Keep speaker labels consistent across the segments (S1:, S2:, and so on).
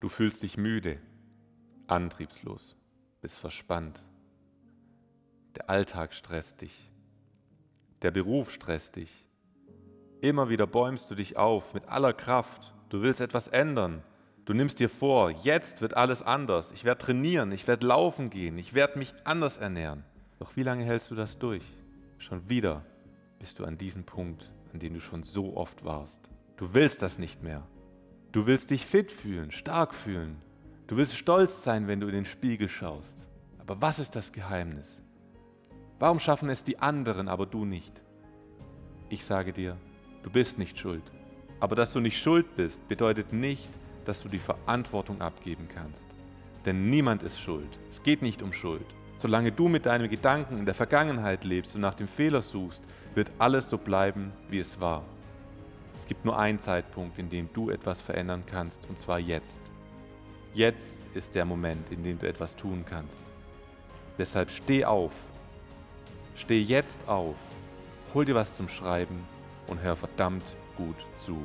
S1: Du fühlst dich müde, antriebslos, bist verspannt. Der Alltag stresst dich. Der Beruf stresst dich. Immer wieder bäumst du dich auf mit aller Kraft. Du willst etwas ändern. Du nimmst dir vor, jetzt wird alles anders. Ich werde trainieren, ich werde laufen gehen, ich werde mich anders ernähren. Doch wie lange hältst du das durch? Schon wieder bist du an diesem Punkt, an dem du schon so oft warst. Du willst das nicht mehr. Du willst dich fit fühlen, stark fühlen. Du willst stolz sein, wenn du in den Spiegel schaust. Aber was ist das Geheimnis? Warum schaffen es die anderen, aber du nicht? Ich sage dir, du bist nicht schuld. Aber dass du nicht schuld bist, bedeutet nicht, dass du die Verantwortung abgeben kannst. Denn niemand ist schuld. Es geht nicht um Schuld. Solange du mit deinen Gedanken in der Vergangenheit lebst und nach dem Fehler suchst, wird alles so bleiben, wie es war. Es gibt nur einen Zeitpunkt, in dem du etwas verändern kannst, und zwar jetzt. Jetzt ist der Moment, in dem du etwas tun kannst. Deshalb steh auf. Steh jetzt auf. Hol dir was zum Schreiben und hör verdammt gut zu.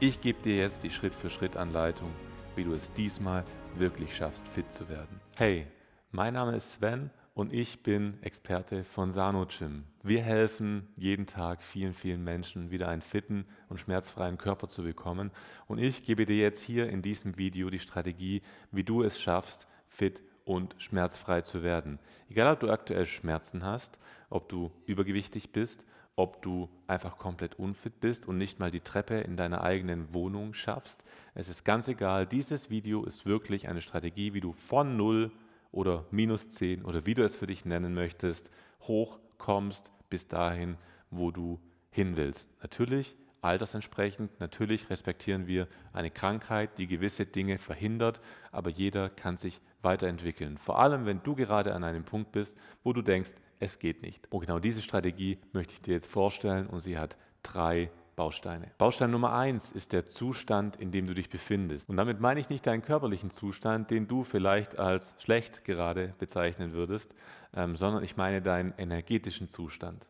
S1: Ich gebe dir jetzt die Schritt-für-Schritt-Anleitung, wie du es diesmal wirklich schaffst, fit zu werden. Hey, mein Name ist Sven und ich bin Experte von Sano Gym. Wir helfen jeden Tag vielen, vielen Menschen wieder einen fitten und schmerzfreien Körper zu bekommen. Und ich gebe dir jetzt hier in diesem Video die Strategie, wie du es schaffst, fit und schmerzfrei zu werden. Egal, ob du aktuell Schmerzen hast, ob du übergewichtig bist, ob du einfach komplett unfit bist und nicht mal die Treppe in deiner eigenen Wohnung schaffst. Es ist ganz egal, dieses Video ist wirklich eine Strategie, wie du von null oder minus 10 oder wie du es für dich nennen möchtest, hochkommst bis dahin, wo du hin willst. Natürlich altersentsprechend, natürlich respektieren wir eine Krankheit, die gewisse Dinge verhindert, aber jeder kann sich weiterentwickeln. Vor allem, wenn du gerade an einem Punkt bist, wo du denkst, es geht nicht. Und genau diese Strategie möchte ich dir jetzt vorstellen und sie hat drei Bausteine. Baustein Nummer eins ist der Zustand, in dem du dich befindest. Und damit meine ich nicht deinen körperlichen Zustand, den du vielleicht als schlecht gerade bezeichnen würdest, ähm, sondern ich meine deinen energetischen Zustand.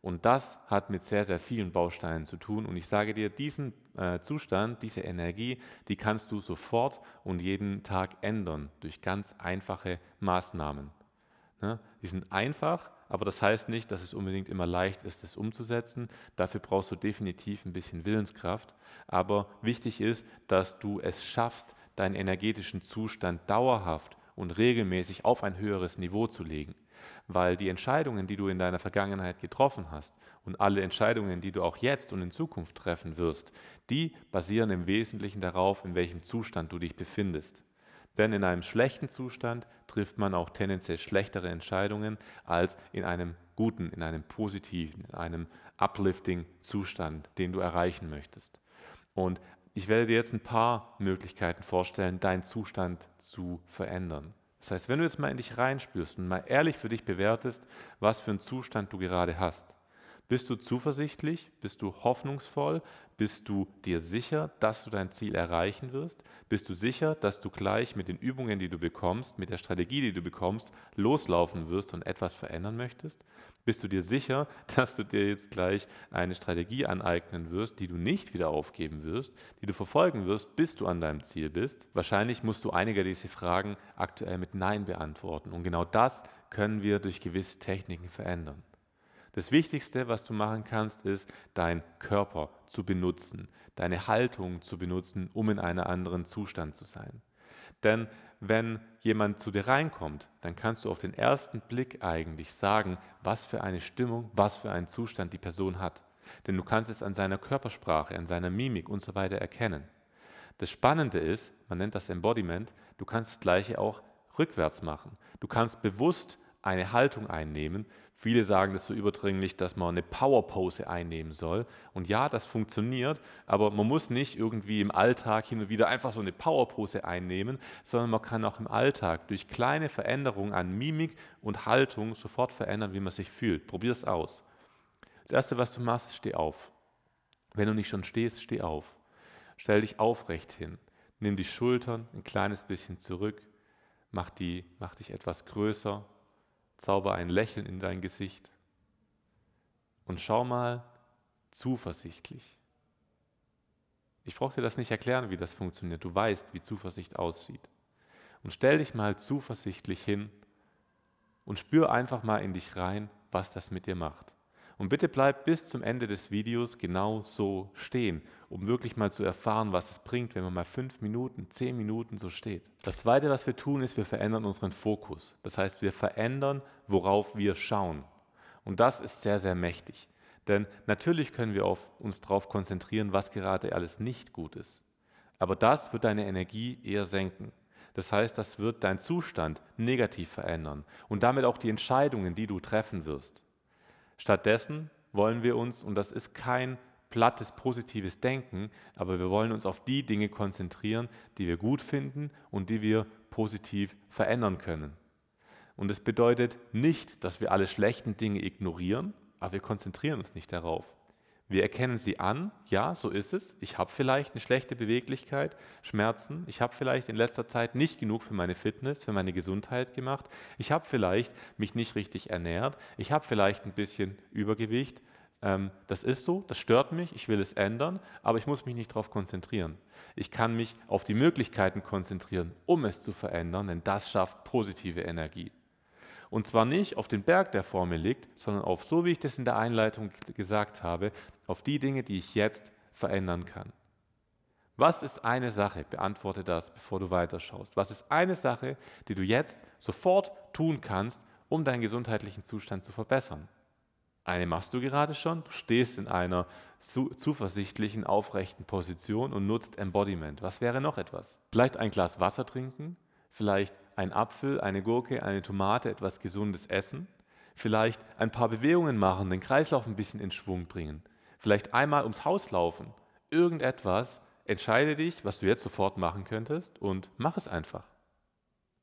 S1: Und das hat mit sehr, sehr vielen Bausteinen zu tun. Und ich sage dir, diesen äh, Zustand, diese Energie, die kannst du sofort und jeden Tag ändern durch ganz einfache Maßnahmen. Ne? Die sind einfach, aber das heißt nicht, dass es unbedingt immer leicht ist, es umzusetzen. Dafür brauchst du definitiv ein bisschen Willenskraft. Aber wichtig ist, dass du es schaffst, deinen energetischen Zustand dauerhaft und regelmäßig auf ein höheres Niveau zu legen. Weil die Entscheidungen, die du in deiner Vergangenheit getroffen hast und alle Entscheidungen, die du auch jetzt und in Zukunft treffen wirst, die basieren im Wesentlichen darauf, in welchem Zustand du dich befindest. Denn in einem schlechten Zustand trifft man auch tendenziell schlechtere Entscheidungen als in einem guten, in einem positiven, in einem uplifting Zustand, den du erreichen möchtest. Und ich werde dir jetzt ein paar Möglichkeiten vorstellen, deinen Zustand zu verändern. Das heißt, wenn du jetzt mal in dich reinspürst und mal ehrlich für dich bewertest, was für einen Zustand du gerade hast, bist du zuversichtlich? Bist du hoffnungsvoll? Bist du dir sicher, dass du dein Ziel erreichen wirst? Bist du sicher, dass du gleich mit den Übungen, die du bekommst, mit der Strategie, die du bekommst, loslaufen wirst und etwas verändern möchtest? Bist du dir sicher, dass du dir jetzt gleich eine Strategie aneignen wirst, die du nicht wieder aufgeben wirst, die du verfolgen wirst, bis du an deinem Ziel bist? Wahrscheinlich musst du einige dieser Fragen aktuell mit Nein beantworten. Und genau das können wir durch gewisse Techniken verändern. Das Wichtigste, was du machen kannst, ist, deinen Körper zu benutzen, deine Haltung zu benutzen, um in einem anderen Zustand zu sein. Denn wenn jemand zu dir reinkommt, dann kannst du auf den ersten Blick eigentlich sagen, was für eine Stimmung, was für einen Zustand die Person hat. Denn du kannst es an seiner Körpersprache, an seiner Mimik und so weiter erkennen. Das Spannende ist, man nennt das Embodiment, du kannst das gleiche auch rückwärts machen. Du kannst bewusst eine Haltung einnehmen, Viele sagen das so überdringlich, dass man eine Powerpose einnehmen soll. Und ja, das funktioniert, aber man muss nicht irgendwie im Alltag hin und wieder einfach so eine Powerpose einnehmen, sondern man kann auch im Alltag durch kleine Veränderungen an Mimik und Haltung sofort verändern, wie man sich fühlt. Probier es aus. Das Erste, was du machst, ist steh auf. Wenn du nicht schon stehst, steh auf. Stell dich aufrecht hin. Nimm die Schultern ein kleines bisschen zurück. Mach, die, mach dich etwas größer, zauber ein Lächeln in dein Gesicht und schau mal zuversichtlich. Ich brauche dir das nicht erklären, wie das funktioniert. Du weißt, wie Zuversicht aussieht. Und stell dich mal zuversichtlich hin und spür einfach mal in dich rein, was das mit dir macht. Und bitte bleibt bis zum Ende des Videos genau so stehen, um wirklich mal zu erfahren, was es bringt, wenn man mal fünf Minuten, zehn Minuten so steht. Das Zweite, was wir tun, ist, wir verändern unseren Fokus. Das heißt, wir verändern, worauf wir schauen. Und das ist sehr, sehr mächtig. Denn natürlich können wir uns darauf konzentrieren, was gerade alles nicht gut ist. Aber das wird deine Energie eher senken. Das heißt, das wird deinen Zustand negativ verändern und damit auch die Entscheidungen, die du treffen wirst. Stattdessen wollen wir uns, und das ist kein plattes positives Denken, aber wir wollen uns auf die Dinge konzentrieren, die wir gut finden und die wir positiv verändern können. Und es bedeutet nicht, dass wir alle schlechten Dinge ignorieren, aber wir konzentrieren uns nicht darauf. Wir erkennen sie an, ja, so ist es. Ich habe vielleicht eine schlechte Beweglichkeit, Schmerzen. Ich habe vielleicht in letzter Zeit nicht genug für meine Fitness, für meine Gesundheit gemacht. Ich habe vielleicht mich nicht richtig ernährt. Ich habe vielleicht ein bisschen Übergewicht. Ähm, das ist so, das stört mich, ich will es ändern, aber ich muss mich nicht darauf konzentrieren. Ich kann mich auf die Möglichkeiten konzentrieren, um es zu verändern, denn das schafft positive Energie. Und zwar nicht auf den Berg, der vor mir liegt, sondern auf so, wie ich das in der Einleitung gesagt habe, auf die Dinge, die ich jetzt verändern kann. Was ist eine Sache? Beantworte das, bevor du weiterschaust. Was ist eine Sache, die du jetzt sofort tun kannst, um deinen gesundheitlichen Zustand zu verbessern? Eine machst du gerade schon, du stehst in einer zu, zuversichtlichen, aufrechten Position und nutzt Embodiment. Was wäre noch etwas? Vielleicht ein Glas Wasser trinken, vielleicht ein Apfel, eine Gurke, eine Tomate, etwas Gesundes essen, vielleicht ein paar Bewegungen machen, den Kreislauf ein bisschen in Schwung bringen vielleicht einmal ums Haus laufen, irgendetwas, entscheide dich, was du jetzt sofort machen könntest und mach es einfach.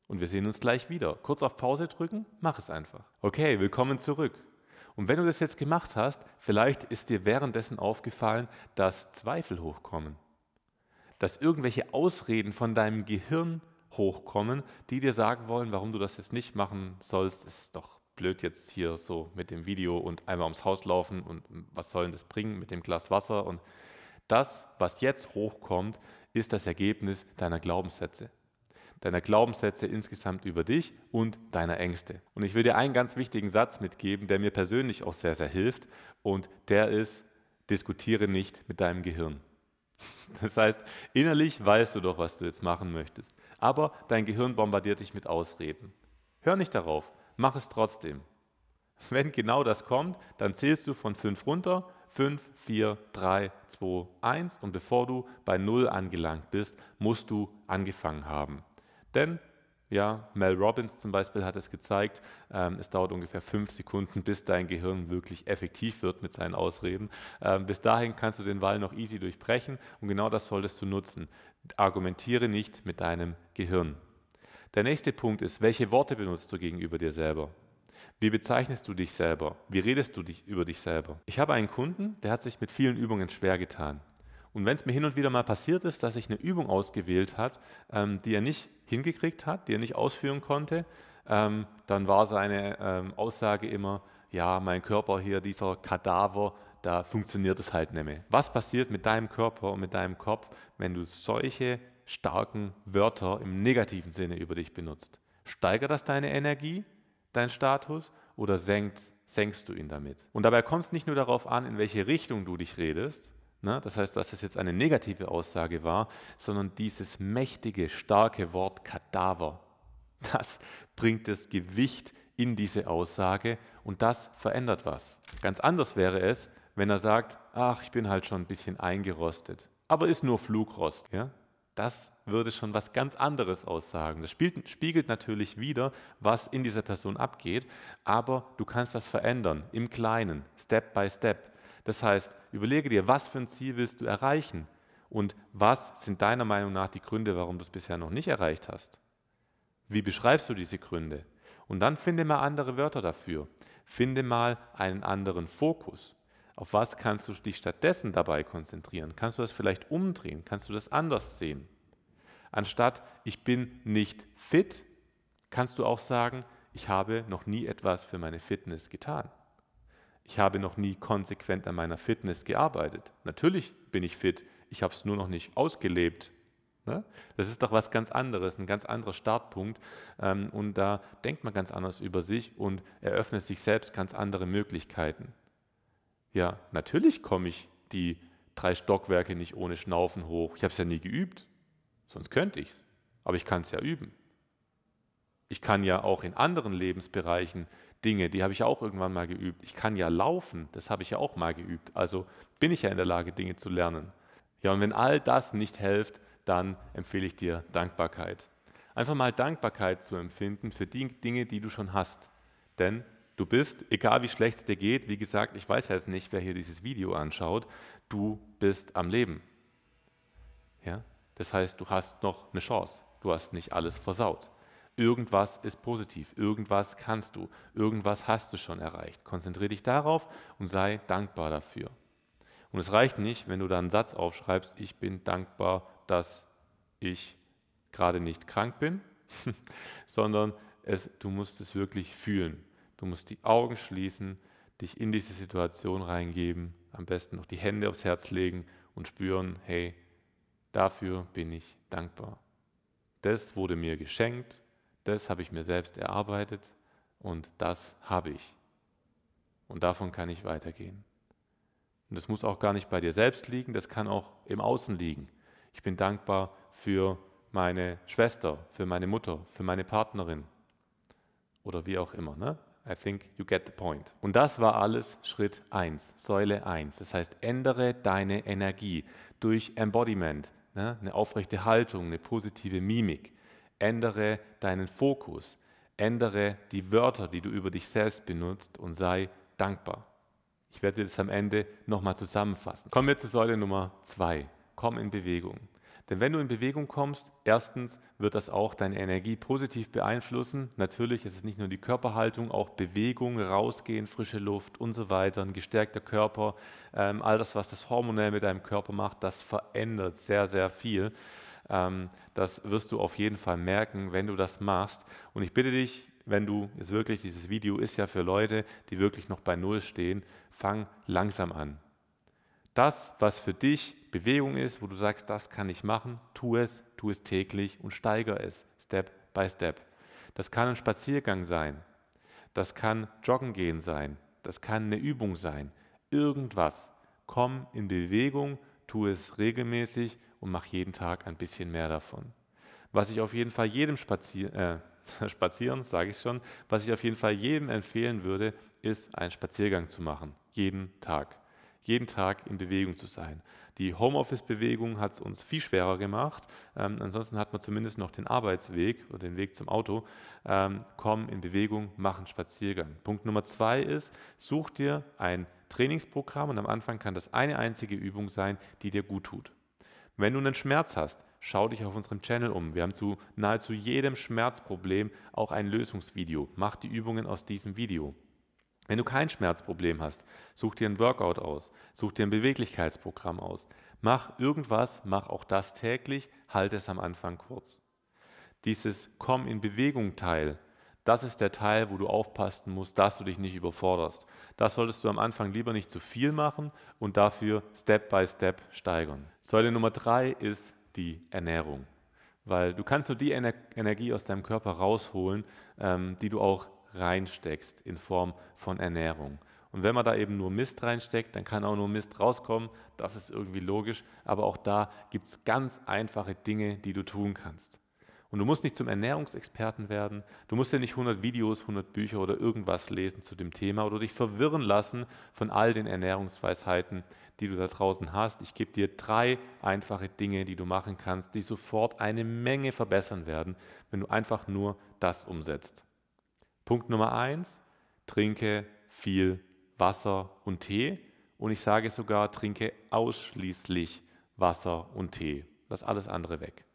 S1: Und wir sehen uns gleich wieder. Kurz auf Pause drücken, mach es einfach. Okay, willkommen zurück. Und wenn du das jetzt gemacht hast, vielleicht ist dir währenddessen aufgefallen, dass Zweifel hochkommen. Dass irgendwelche Ausreden von deinem Gehirn hochkommen, die dir sagen wollen, warum du das jetzt nicht machen sollst, ist doch blöd jetzt hier so mit dem Video und einmal ums Haus laufen und was soll denn das bringen mit dem Glas Wasser und das, was jetzt hochkommt, ist das Ergebnis deiner Glaubenssätze. Deiner Glaubenssätze insgesamt über dich und deiner Ängste. Und ich will dir einen ganz wichtigen Satz mitgeben, der mir persönlich auch sehr, sehr hilft. Und der ist, diskutiere nicht mit deinem Gehirn. Das heißt, innerlich weißt du doch, was du jetzt machen möchtest. Aber dein Gehirn bombardiert dich mit Ausreden. Hör nicht darauf mach es trotzdem. Wenn genau das kommt, dann zählst du von 5 runter, 5, 4, 3, 2, 1 und bevor du bei 0 angelangt bist, musst du angefangen haben. Denn ja, Mel Robbins zum Beispiel hat es gezeigt. Ähm, es dauert ungefähr 5 Sekunden, bis dein Gehirn wirklich effektiv wird mit seinen Ausreden. Ähm, bis dahin kannst du den Wall noch easy durchbrechen und genau das solltest du nutzen. Argumentiere nicht mit deinem Gehirn. Der nächste Punkt ist, welche Worte benutzt du gegenüber dir selber? Wie bezeichnest du dich selber? Wie redest du dich über dich selber? Ich habe einen Kunden, der hat sich mit vielen Übungen schwer getan. Und wenn es mir hin und wieder mal passiert ist, dass ich eine Übung ausgewählt hat, ähm, die er nicht hingekriegt hat, die er nicht ausführen konnte, ähm, dann war seine ähm, Aussage immer, ja, mein Körper hier, dieser Kadaver, da funktioniert es halt nicht mehr. Was passiert mit deinem Körper und mit deinem Kopf, wenn du solche starken Wörter im negativen Sinne über dich benutzt. Steigert das deine Energie, deinen Status oder senkt, senkst du ihn damit? Und dabei kommt es nicht nur darauf an, in welche Richtung du dich redest, ne? das heißt, dass es jetzt eine negative Aussage war, sondern dieses mächtige, starke Wort Kadaver, das bringt das Gewicht in diese Aussage und das verändert was. Ganz anders wäre es, wenn er sagt, ach, ich bin halt schon ein bisschen eingerostet, aber ist nur Flugrost. Ja? das würde schon was ganz anderes aussagen. Das spiegelt, spiegelt natürlich wieder, was in dieser Person abgeht, aber du kannst das verändern im Kleinen, Step by Step. Das heißt, überlege dir, was für ein Ziel willst du erreichen und was sind deiner Meinung nach die Gründe, warum du es bisher noch nicht erreicht hast. Wie beschreibst du diese Gründe? Und dann finde mal andere Wörter dafür. Finde mal einen anderen Fokus. Auf was kannst du dich stattdessen dabei konzentrieren? Kannst du das vielleicht umdrehen? Kannst du das anders sehen? Anstatt ich bin nicht fit, kannst du auch sagen, ich habe noch nie etwas für meine Fitness getan. Ich habe noch nie konsequent an meiner Fitness gearbeitet. Natürlich bin ich fit, ich habe es nur noch nicht ausgelebt. Ne? Das ist doch was ganz anderes, ein ganz anderer Startpunkt. Ähm, und da denkt man ganz anders über sich und eröffnet sich selbst ganz andere Möglichkeiten. Ja, natürlich komme ich die drei Stockwerke nicht ohne Schnaufen hoch. Ich habe es ja nie geübt, sonst könnte ich es. Aber ich kann es ja üben. Ich kann ja auch in anderen Lebensbereichen Dinge, die habe ich ja auch irgendwann mal geübt. Ich kann ja laufen, das habe ich ja auch mal geübt. Also bin ich ja in der Lage, Dinge zu lernen. Ja, und wenn all das nicht hilft, dann empfehle ich dir Dankbarkeit. Einfach mal Dankbarkeit zu empfinden für die Dinge, die du schon hast. Denn Du bist, egal wie schlecht es dir geht, wie gesagt, ich weiß jetzt nicht, wer hier dieses Video anschaut, du bist am Leben. Ja? Das heißt, du hast noch eine Chance. Du hast nicht alles versaut. Irgendwas ist positiv, irgendwas kannst du, irgendwas hast du schon erreicht. Konzentriere dich darauf und sei dankbar dafür. Und es reicht nicht, wenn du da einen Satz aufschreibst, ich bin dankbar, dass ich gerade nicht krank bin, sondern es, du musst es wirklich fühlen. Du musst die Augen schließen, dich in diese Situation reingeben, am besten noch die Hände aufs Herz legen und spüren, hey, dafür bin ich dankbar. Das wurde mir geschenkt, das habe ich mir selbst erarbeitet und das habe ich. Und davon kann ich weitergehen. Und das muss auch gar nicht bei dir selbst liegen, das kann auch im Außen liegen. Ich bin dankbar für meine Schwester, für meine Mutter, für meine Partnerin oder wie auch immer. Ne? I think you get the point. Und das war alles Schritt 1, Säule 1. Das heißt, ändere deine Energie durch Embodiment, ne? eine aufrechte Haltung, eine positive Mimik. Ändere deinen Fokus, ändere die Wörter, die du über dich selbst benutzt und sei dankbar. Ich werde das am Ende nochmal zusammenfassen. Kommen wir zur Säule Nummer 2. Komm in Bewegung. Denn wenn du in Bewegung kommst, erstens wird das auch deine Energie positiv beeinflussen. Natürlich ist es nicht nur die Körperhaltung, auch Bewegung, rausgehen, frische Luft und so weiter, ein gestärkter Körper, ähm, all das, was das hormonell mit deinem Körper macht, das verändert sehr, sehr viel. Ähm, das wirst du auf jeden Fall merken, wenn du das machst. Und ich bitte dich, wenn du jetzt wirklich, dieses Video ist ja für Leute, die wirklich noch bei Null stehen, fang langsam an. Das, was für dich Bewegung ist, wo du sagst, das kann ich machen, tu es, tu es täglich und steigere es, Step by Step. Das kann ein Spaziergang sein, das kann Joggen gehen sein, das kann eine Übung sein, irgendwas. Komm in Bewegung, tu es regelmäßig und mach jeden Tag ein bisschen mehr davon. Was ich auf jeden Fall jedem Spazier, äh, Spazieren, sage ich schon, was ich auf jeden Fall jedem empfehlen würde, ist, einen Spaziergang zu machen. Jeden Tag jeden Tag in Bewegung zu sein. Die Homeoffice-Bewegung hat es uns viel schwerer gemacht. Ähm, ansonsten hat man zumindest noch den Arbeitsweg oder den Weg zum Auto. Ähm, komm in Bewegung, mach einen Spaziergang. Punkt Nummer zwei ist, such dir ein Trainingsprogramm und am Anfang kann das eine einzige Übung sein, die dir gut tut. Wenn du einen Schmerz hast, schau dich auf unserem Channel um. Wir haben zu nahezu jedem Schmerzproblem auch ein Lösungsvideo. Mach die Übungen aus diesem Video. Wenn du kein Schmerzproblem hast, such dir ein Workout aus, such dir ein Beweglichkeitsprogramm aus. Mach irgendwas, mach auch das täglich, halte es am Anfang kurz. Dieses Komm in Bewegung Teil, das ist der Teil, wo du aufpassen musst, dass du dich nicht überforderst. Das solltest du am Anfang lieber nicht zu viel machen und dafür Step by Step steigern. Säule Nummer drei ist die Ernährung. Weil du kannst nur die Ener Energie aus deinem Körper rausholen, ähm, die du auch reinsteckst in Form von Ernährung. Und wenn man da eben nur Mist reinsteckt, dann kann auch nur Mist rauskommen. Das ist irgendwie logisch. Aber auch da gibt es ganz einfache Dinge, die du tun kannst. Und du musst nicht zum Ernährungsexperten werden. Du musst ja nicht 100 Videos, 100 Bücher oder irgendwas lesen zu dem Thema oder dich verwirren lassen von all den Ernährungsweisheiten, die du da draußen hast. Ich gebe dir drei einfache Dinge, die du machen kannst, die sofort eine Menge verbessern werden, wenn du einfach nur das umsetzt. Punkt Nummer eins, trinke viel Wasser und Tee. Und ich sage sogar, trinke ausschließlich Wasser und Tee. Lass alles andere weg.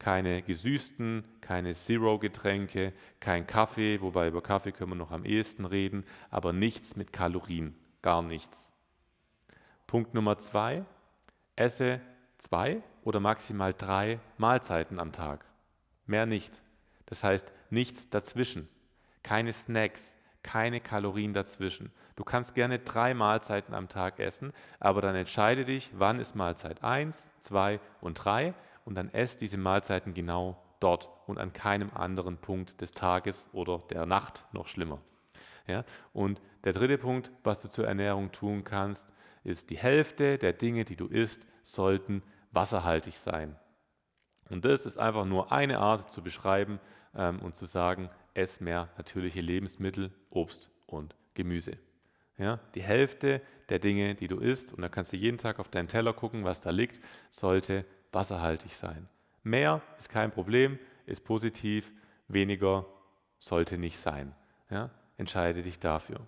S1: Keine gesüßten, keine Zero-Getränke, kein Kaffee, wobei über Kaffee können wir noch am ehesten reden, aber nichts mit Kalorien, gar nichts. Punkt Nummer zwei, esse zwei oder maximal drei Mahlzeiten am Tag. Mehr nicht. Das heißt nichts dazwischen. Keine Snacks, keine Kalorien dazwischen. Du kannst gerne drei Mahlzeiten am Tag essen, aber dann entscheide dich, wann ist Mahlzeit 1, 2 und 3 und dann ess diese Mahlzeiten genau dort und an keinem anderen Punkt des Tages oder der Nacht noch schlimmer. Ja? Und der dritte Punkt, was du zur Ernährung tun kannst, ist, die Hälfte der Dinge, die du isst, sollten wasserhaltig sein. Und das ist einfach nur eine Art zu beschreiben ähm, und zu sagen, ess mehr natürliche Lebensmittel, Obst und Gemüse. Ja, die Hälfte der Dinge, die du isst, und da kannst du jeden Tag auf deinen Teller gucken, was da liegt, sollte wasserhaltig sein. Mehr ist kein Problem, ist positiv, weniger sollte nicht sein. Ja, entscheide dich dafür.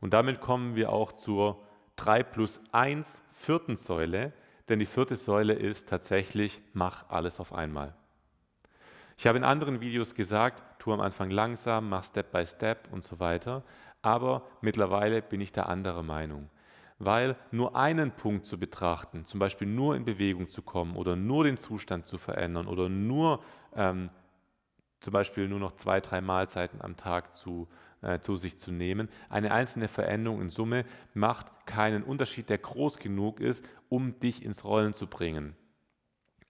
S1: Und damit kommen wir auch zur 3 plus 1 vierten Säule, denn die vierte Säule ist tatsächlich, mach alles auf einmal. Ich habe in anderen Videos gesagt, tu am Anfang langsam, mach Step by Step und so weiter. Aber mittlerweile bin ich da anderer Meinung. Weil nur einen Punkt zu betrachten, zum Beispiel nur in Bewegung zu kommen oder nur den Zustand zu verändern oder nur ähm, zum Beispiel nur noch zwei, drei Mahlzeiten am Tag zu, äh, zu sich zu nehmen. Eine einzelne Veränderung in Summe macht keinen Unterschied, der groß genug ist, um dich ins Rollen zu bringen.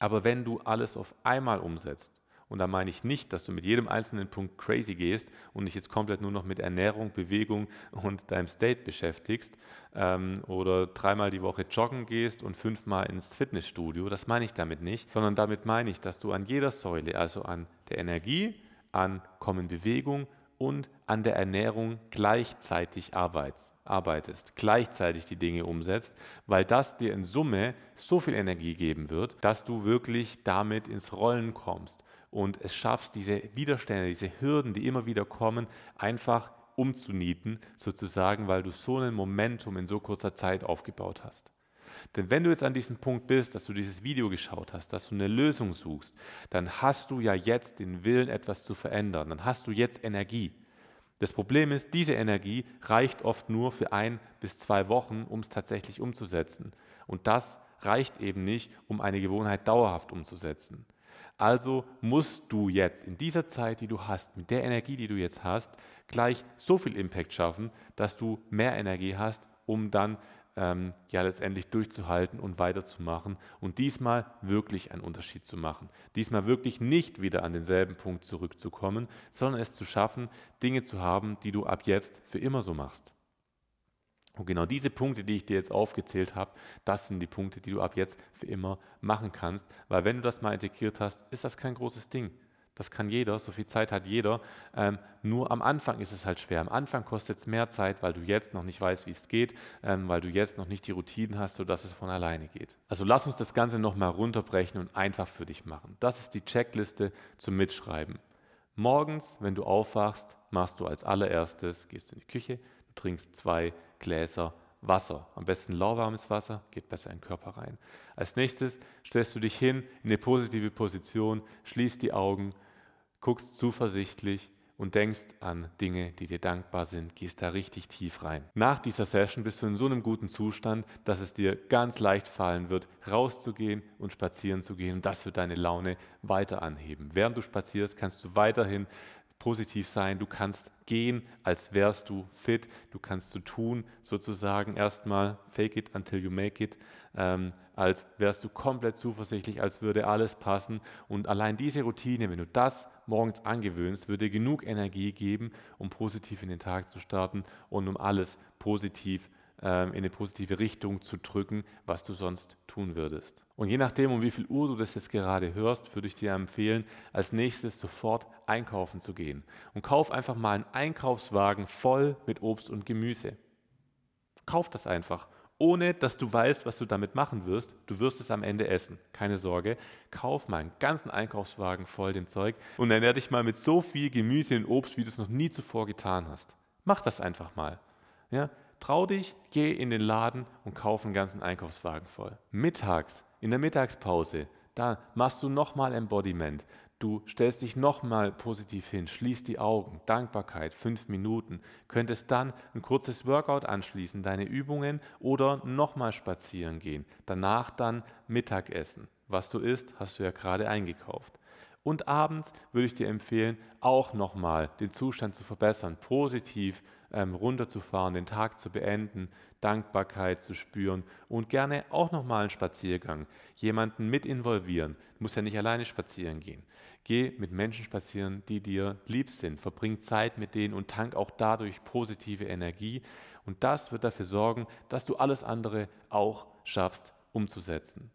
S1: Aber wenn du alles auf einmal umsetzt, und da meine ich nicht, dass du mit jedem einzelnen Punkt crazy gehst und dich jetzt komplett nur noch mit Ernährung, Bewegung und deinem State beschäftigst ähm, oder dreimal die Woche joggen gehst und fünfmal ins Fitnessstudio. Das meine ich damit nicht, sondern damit meine ich, dass du an jeder Säule, also an der Energie, an Kommen Bewegung und an der Ernährung gleichzeitig arbeitest, gleichzeitig die Dinge umsetzt, weil das dir in Summe so viel Energie geben wird, dass du wirklich damit ins Rollen kommst und es schaffst, diese Widerstände, diese Hürden, die immer wieder kommen, einfach umzunieten, sozusagen, weil du so ein Momentum in so kurzer Zeit aufgebaut hast. Denn wenn du jetzt an diesem Punkt bist, dass du dieses Video geschaut hast, dass du eine Lösung suchst, dann hast du ja jetzt den Willen, etwas zu verändern. Dann hast du jetzt Energie. Das Problem ist, diese Energie reicht oft nur für ein bis zwei Wochen, um es tatsächlich umzusetzen. Und das reicht eben nicht, um eine Gewohnheit dauerhaft umzusetzen. Also musst du jetzt in dieser Zeit, die du hast, mit der Energie, die du jetzt hast, gleich so viel Impact schaffen, dass du mehr Energie hast, um dann ähm, ja letztendlich durchzuhalten und weiterzumachen und diesmal wirklich einen Unterschied zu machen. Diesmal wirklich nicht wieder an denselben Punkt zurückzukommen, sondern es zu schaffen, Dinge zu haben, die du ab jetzt für immer so machst. Und genau diese Punkte, die ich dir jetzt aufgezählt habe, das sind die Punkte, die du ab jetzt für immer machen kannst. Weil wenn du das mal integriert hast, ist das kein großes Ding. Das kann jeder, so viel Zeit hat jeder. Ähm, nur am Anfang ist es halt schwer. Am Anfang kostet es mehr Zeit, weil du jetzt noch nicht weißt, wie es geht, ähm, weil du jetzt noch nicht die Routinen hast, sodass es von alleine geht. Also lass uns das Ganze nochmal runterbrechen und einfach für dich machen. Das ist die Checkliste zum Mitschreiben. Morgens, wenn du aufwachst, machst du als allererstes, gehst du in die Küche, du trinkst zwei Gläser Wasser. Am besten lauwarmes Wasser, geht besser in den Körper rein. Als nächstes stellst du dich hin in eine positive Position, schließt die Augen, guckst zuversichtlich und denkst an Dinge, die dir dankbar sind, gehst da richtig tief rein. Nach dieser Session bist du in so einem guten Zustand, dass es dir ganz leicht fallen wird, rauszugehen und spazieren zu gehen. Und das wird deine Laune weiter anheben. Während du spazierst, kannst du weiterhin positiv sein, du kannst gehen, als wärst du fit, du kannst so tun, sozusagen erstmal fake it until you make it, ähm, als wärst du komplett zuversichtlich, als würde alles passen. Und allein diese Routine, wenn du das morgens angewöhnst, würde genug Energie geben, um positiv in den Tag zu starten und um alles positiv zu ähm, in eine positive Richtung zu drücken, was du sonst tun würdest. Und je nachdem, um wie viel Uhr du das jetzt gerade hörst, würde ich dir empfehlen, als nächstes sofort einkaufen zu gehen. Und kauf einfach mal einen Einkaufswagen voll mit Obst und Gemüse. Kauf das einfach ohne dass du weißt, was du damit machen wirst. Du wirst es am Ende essen. Keine Sorge. Kauf mal einen ganzen Einkaufswagen voll dem Zeug und ernähr dich mal mit so viel Gemüse und Obst, wie du es noch nie zuvor getan hast. Mach das einfach mal. Ja? trau dich, geh in den Laden und kauf einen ganzen Einkaufswagen voll. Mittags, in der Mittagspause, da machst du nochmal Embodiment. Du stellst dich nochmal positiv hin, schließt die Augen, Dankbarkeit, fünf Minuten, könntest dann ein kurzes Workout anschließen, deine Übungen oder nochmal spazieren gehen. Danach dann Mittagessen. Was du isst, hast du ja gerade eingekauft. Und abends würde ich dir empfehlen, auch nochmal den Zustand zu verbessern, positiv ähm, runterzufahren, den Tag zu beenden, Dankbarkeit zu spüren und gerne auch nochmal einen Spaziergang, jemanden mit involvieren. Du musst ja nicht alleine spazieren gehen. Geh mit Menschen spazieren, die dir lieb sind, verbring Zeit mit denen und tank auch dadurch positive Energie. Und das wird dafür sorgen, dass du alles andere auch schaffst umzusetzen.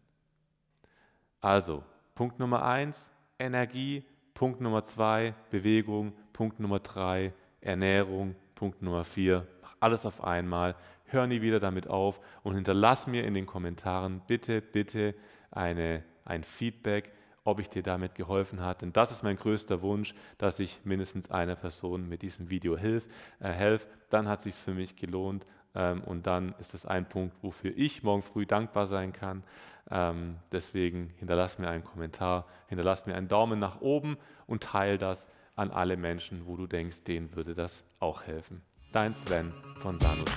S1: Also, Punkt Nummer eins Energie, Punkt Nummer zwei Bewegung, Punkt Nummer drei Ernährung, Punkt Nummer vier, mach alles auf einmal, hör nie wieder damit auf und hinterlass mir in den Kommentaren bitte, bitte eine, ein Feedback, ob ich dir damit geholfen habe. Denn das ist mein größter Wunsch, dass ich mindestens einer Person mit diesem Video hilf, äh, helf. Dann hat es sich für mich gelohnt ähm, und dann ist das ein Punkt, wofür ich morgen früh dankbar sein kann. Ähm, deswegen hinterlass mir einen Kommentar, hinterlass mir einen Daumen nach oben und teile das an alle Menschen, wo du denkst, denen würde das auch helfen. Dein Sven von Sanus.